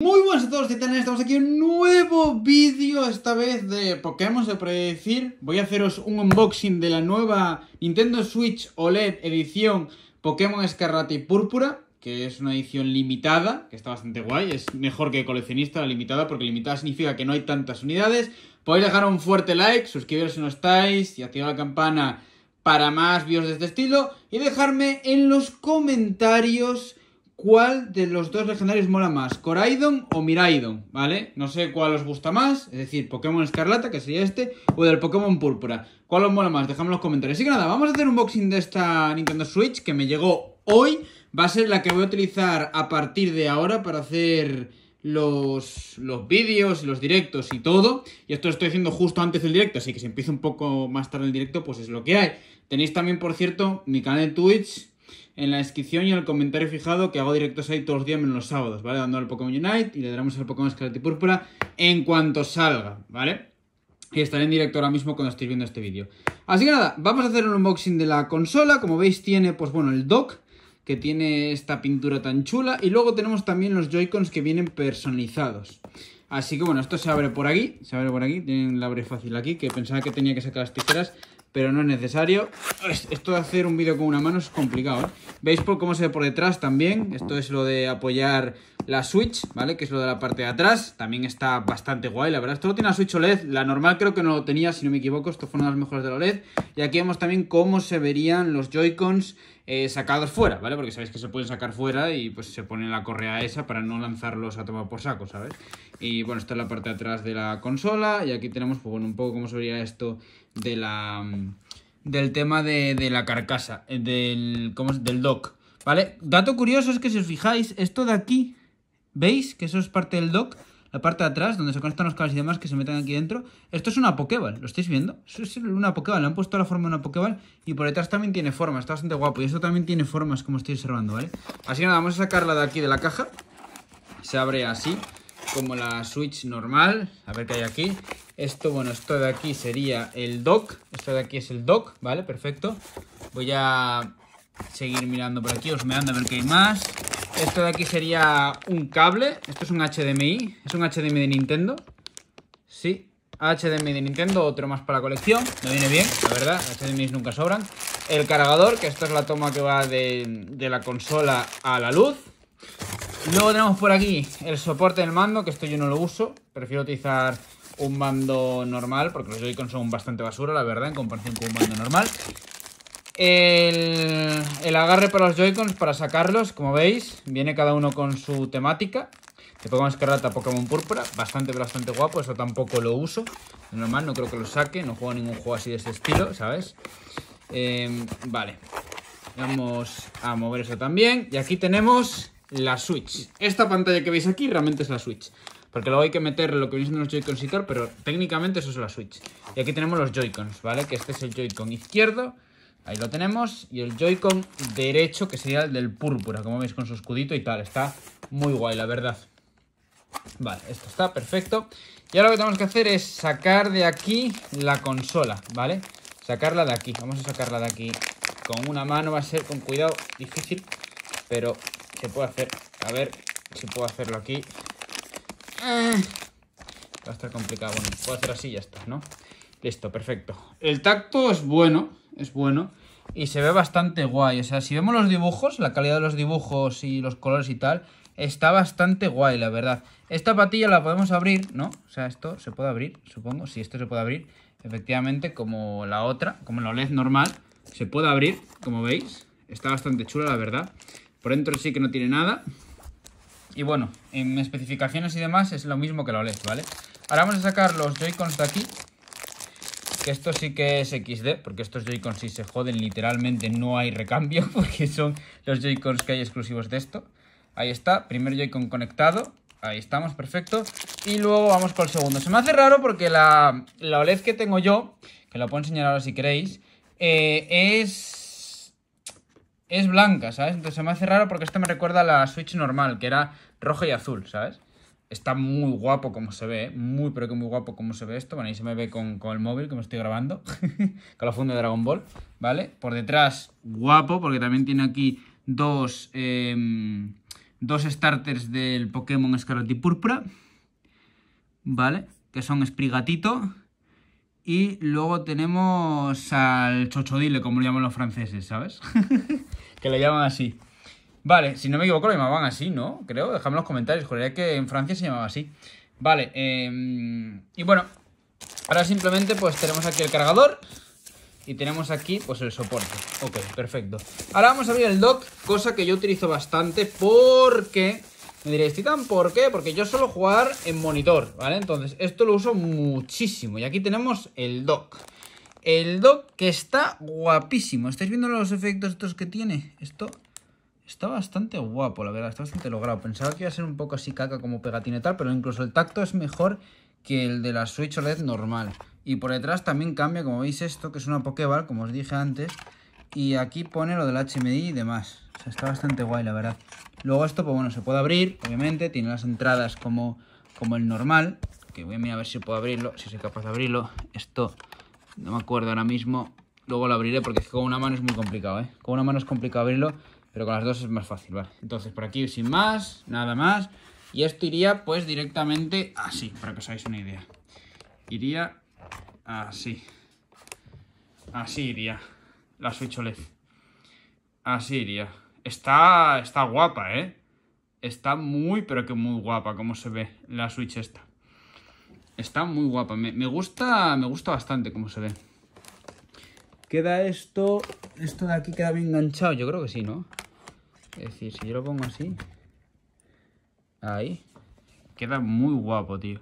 Muy buenas a todos tal? estamos aquí en un nuevo vídeo, esta vez de Pokémon se puede decir. Voy a haceros un unboxing de la nueva Nintendo Switch OLED edición Pokémon Escarlata y Púrpura, que es una edición limitada, que está bastante guay, es mejor que coleccionista la limitada, porque limitada significa que no hay tantas unidades. Podéis dejar un fuerte like, suscribiros si no estáis y activar la campana para más vídeos de este estilo y dejarme en los comentarios cuál de los dos legendarios mola más, Coraidon o Miraidon, ¿vale? No sé cuál os gusta más, es decir, Pokémon Escarlata, que sería este, o del Pokémon Púrpura. ¿Cuál os mola más? Dejadme los comentarios. Así que nada, vamos a hacer un boxing de esta Nintendo Switch que me llegó hoy. Va a ser la que voy a utilizar a partir de ahora para hacer los, los vídeos, los directos y todo. Y esto lo estoy haciendo justo antes del directo, así que si empiezo un poco más tarde el directo, pues es lo que hay. Tenéis también, por cierto, mi canal de Twitch, en la descripción y en el comentario fijado que hago directos ahí todos los días menos los sábados, ¿vale? Dando al Pokémon Unite y le daremos al Pokémon Scarlet y Púrpura en cuanto salga, ¿vale? Y estaré en directo ahora mismo cuando estéis viendo este vídeo. Así que nada, vamos a hacer un unboxing de la consola. Como veis tiene, pues bueno, el dock, que tiene esta pintura tan chula. Y luego tenemos también los Joy-Cons que vienen personalizados. Así que bueno, esto se abre por aquí, se abre por aquí, tienen la abre fácil aquí, que pensaba que tenía que sacar las tijeras, pero no es necesario. Esto de hacer un vídeo con una mano es complicado, ¿eh? ¿Veis por cómo se ve por detrás también? Esto es lo de apoyar la Switch, ¿vale? Que es lo de la parte de atrás. También está bastante guay, la verdad. Esto lo tiene la Switch OLED. La normal creo que no lo tenía, si no me equivoco. Esto fue una de las mejores de la OLED. Y aquí vemos también cómo se verían los Joy-Cons eh, sacados fuera, ¿vale? Porque sabéis que se pueden sacar fuera y pues se pone la correa esa para no lanzarlos a tomar por saco, ¿sabes? Y bueno, esta es la parte de atrás de la consola y aquí tenemos, pues bueno, un poco cómo sería esto de la... Mm, del tema de, de la carcasa, eh, del, ¿cómo es? del dock, ¿vale? Dato curioso es que si os fijáis, esto de aquí, ¿veis? Que eso es parte del dock la parte de atrás, donde se conectan los cables y demás que se meten aquí dentro. Esto es una Pokéball, ¿lo estáis viendo? es una Pokéball, le han puesto la forma de una Pokéball y por detrás también tiene forma, está bastante guapo. Y esto también tiene formas, como estoy observando, ¿vale? Así que nada, vamos a sacarla de aquí de la caja. Se abre así, como la Switch normal. A ver qué hay aquí. Esto, bueno, esto de aquí sería el dock. Esto de aquí es el dock, ¿vale? Perfecto. Voy a seguir mirando por aquí, os me a ver qué hay más. Esto de aquí sería un cable. Esto es un HDMI. Es un HDMI de Nintendo. Sí, HDMI de Nintendo, otro más para la colección. Me viene bien, la verdad. HDMI nunca sobran. El cargador, que esta es la toma que va de, la consola a la luz. Luego tenemos por aquí el soporte del mando, que esto yo no lo uso. Prefiero utilizar un mando normal, porque los Joy-Con son bastante basura, la verdad, en comparación con un mando normal. El el agarre para los Joy-Cons para sacarlos, como veis, viene cada uno con su temática. Te Pokémon escarlata Pokémon Púrpura, bastante, bastante guapo, eso tampoco lo uso. Normal, no creo que lo saque, no juego ningún juego así de ese estilo, ¿sabes? Em, vale, vamos a mover eso también. Y aquí tenemos la Switch. Esta pantalla que veis aquí realmente es la Switch. Porque luego hay que meter lo que viene siendo los Joy-Cons y tal, pero técnicamente eso es la Switch. Y aquí tenemos los Joy-Cons, ¿vale? Que este es el Joy-Con izquierdo Ahí lo tenemos. Y el Joy-Con derecho, que sería el del púrpura, como veis con su escudito y tal. Está muy guay, la verdad. Vale, esto está perfecto. Y ahora lo que tenemos que hacer es sacar de aquí la consola, ¿vale? Sacarla de aquí. Vamos a sacarla de aquí con una mano. Va a ser con cuidado difícil, pero se puede hacer. A ver si puedo hacerlo aquí. Ah, va a estar complicado. Bueno, puedo hacer así y ya está, ¿no? Listo, perfecto. El tacto es bueno, es bueno. Y se ve bastante guay. O sea, si vemos los dibujos, la calidad de los dibujos y los colores y tal, está bastante guay, la verdad. Esta patilla la podemos abrir, ¿no? O sea, esto se puede abrir, supongo. Si esto se puede abrir. Efectivamente, como la otra, como la OLED normal, se puede abrir, como veis. Está bastante chula, la verdad. Por dentro sí que no tiene nada. Y bueno, en especificaciones y demás es lo mismo que la OLED, ¿vale? Ahora vamos a sacar los Joy-Cons de aquí esto sí que es XD, porque estos Joy-Cons si se joden literalmente no hay recambio, porque son los Joy-Cons que hay exclusivos de esto. Ahí está, primer Joy-Con conectado, ahí estamos, perfecto. Y luego vamos con el segundo. Se me hace raro porque la, la OLED que tengo yo, que la puedo enseñar ahora si queréis, eh, es... Es blanca, ¿sabes? Entonces se me hace raro porque esto me recuerda a la Switch normal, que era rojo y azul, ¿sabes? Está muy guapo como se ve, muy pero que muy guapo como se ve esto. Bueno, ahí se me ve con, el móvil que me estoy grabando, con la funda de Dragon Ball, ¿vale? Por detrás, guapo, porque también tiene aquí dos, em, dos starters del Pokémon Scarlet y Púrpura, ¿vale? Que son Esprigatito Y luego tenemos al Chochodile, como lo llaman los franceses, ¿sabes? que le llaman así. Vale, si no me equivoco, lo llamaban así, ¿no? Creo, dejadme los comentarios. Juraría que en Francia se llamaba así. Vale, eh, y bueno, ahora simplemente pues tenemos aquí el cargador y tenemos aquí pues el soporte. Ok, perfecto. Ahora vamos a abrir el dock, cosa que yo utilizo bastante porque... Me diréis, Titan, ¿por qué? Porque yo suelo jugar en monitor, ¿vale? Entonces, esto lo uso muchísimo. Y aquí tenemos el dock. El dock que está guapísimo. ¿Estáis viendo los efectos estos que tiene? Esto Está bastante guapo, la verdad, está bastante logrado. Pensaba que iba a ser un poco así caca como pegatina y tal, pero incluso el tacto es mejor que el de la Switch OLED normal. Y por detrás también cambia, como veis esto, que es una Pokéball, como os dije antes. Y aquí pone lo del HMI y demás. O sea, está bastante guay, la verdad. Luego esto, pues bueno, se puede abrir, obviamente. Tiene las entradas como, como el normal. Que voy a mirar a ver si puedo abrirlo, si soy capaz de abrirlo. Esto no me acuerdo ahora mismo. Luego lo abriré porque con una mano es muy complicado, ¿eh? Con una mano es complicado abrirlo. Pero con las dos es más fácil, ¿vale? Entonces por aquí sin más, nada más. Y esto iría pues directamente así, para que os hagáis una idea. Iría así. Así iría la Switch OLED. Así iría. Está, está guapa, ¿eh? Está muy, pero que muy guapa como se ve la Switch esta. Está muy guapa. Me, gusta, me gusta bastante como se ve. Queda esto, esto de aquí queda bien enganchado, yo creo que sí, ¿no? Es decir, si yo lo pongo así, ahí, queda muy guapo, tío.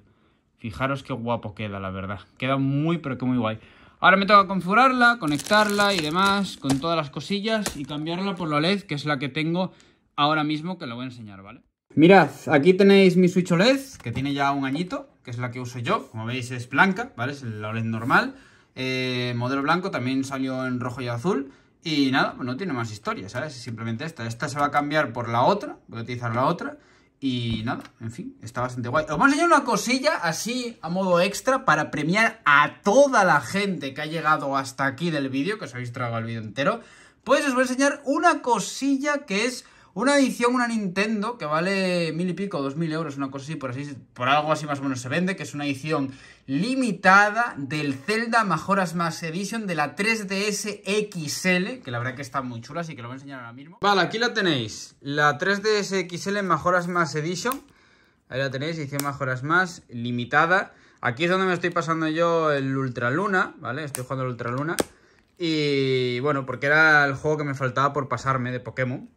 Fijaros qué guapo queda, la verdad. Queda muy, pero que muy guay. Ahora me toca configurarla, conectarla y demás, con todas las cosillas y cambiarla por la LED, que es la que tengo ahora mismo, que la voy a enseñar, ¿vale? Mirad, aquí tenéis mi Switch OLED, que tiene ya un añito, que es la que uso yo. Como veis es blanca, ¿vale? Es la LED normal. Eh, modelo blanco, también salió en rojo y azul. Y nada, pues no tiene más historia, ¿sabes? Simplemente esta. Esta se va a cambiar por la otra. Voy a utilizar la otra. Y nada, en fin, está bastante guay. Os voy a enseñar una cosilla así a modo extra para premiar a toda la gente que ha llegado hasta aquí del vídeo, que os habéis tragado el vídeo entero. Pues os voy a enseñar una cosilla que es una edición, una Nintendo, que vale mil y pico, dos mil euros, una cosa así, por, así, por algo así más o menos se vende, que es una edición limitada del Zelda Majora's Mask Edition de la 3DS XL, que la verdad que está muy chula, así que lo voy a enseñar ahora mismo. Vale, aquí la tenéis, la 3DS XL Majora's Mask Edition, ahí la tenéis, edición Majora's Mask limitada. Aquí es donde me estoy pasando yo el Ultra Luna, ¿vale? Estoy jugando el Ultraluna. Y bueno, porque era el juego que me faltaba por pasarme de Pokémon.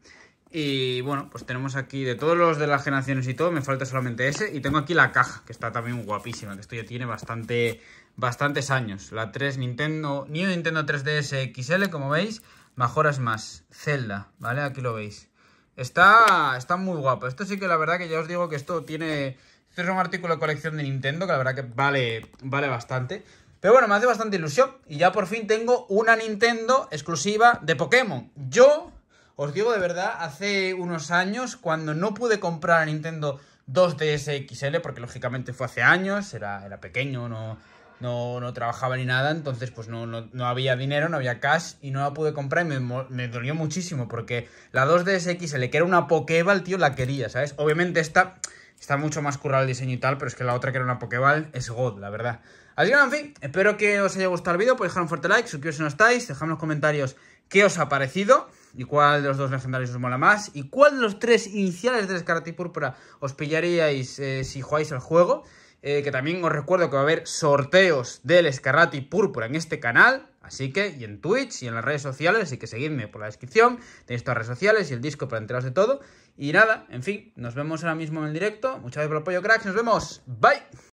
Y bueno, pues tenemos aquí de todos los de las generaciones y todo, me falta solamente ese. Y tengo aquí la caja, que está también guapísima, que esto ya tiene bastante, bastantes años. La 3 Nintendo, New Nintendo 3DS XL, como veis, mejoras más, Zelda, ¿vale? Aquí lo veis. Está, está muy guapo. Esto sí que la verdad que ya os digo que esto tiene... Esto es un artículo de colección de Nintendo, que la verdad que vale, vale bastante. Pero bueno, me hace bastante ilusión. Y ya por fin tengo una Nintendo exclusiva de Pokémon. Yo os digo de verdad, hace unos años, cuando no pude comprar a Nintendo 2DS XL, porque lógicamente fue hace años, era, era pequeño, no, no, trabajaba ni nada, entonces pues no, no, había dinero, no había cash y no la pude comprar y me, dolió muchísimo porque la 2DS XL, que era una Pokéball, tío, la quería, ¿sabes? Obviamente esta está mucho más currada el diseño y tal, pero es que la otra que era una Pokéball es God, la verdad. Así que, en fin, espero que os haya gustado el vídeo, pues dejad un fuerte like, suscribiros si no estáis, dejadme en los comentarios qué os ha parecido. ¿Y cuál de los dos legendarios os mola más? ¿Y cuál de los tres iniciales del Escarlata Púrpura os pillaríais eh, si jugáis al juego? Eh, que también os recuerdo que va a haber sorteos del Escarlata Púrpura en este canal, así que, y en Twitch, y en las redes sociales, así que seguidme por la descripción, tenéis todas las redes sociales y el disco para enteraros de todo, y nada, en fin, nos vemos ahora mismo en el directo, muchas gracias por el apoyo cracks, nos vemos, bye.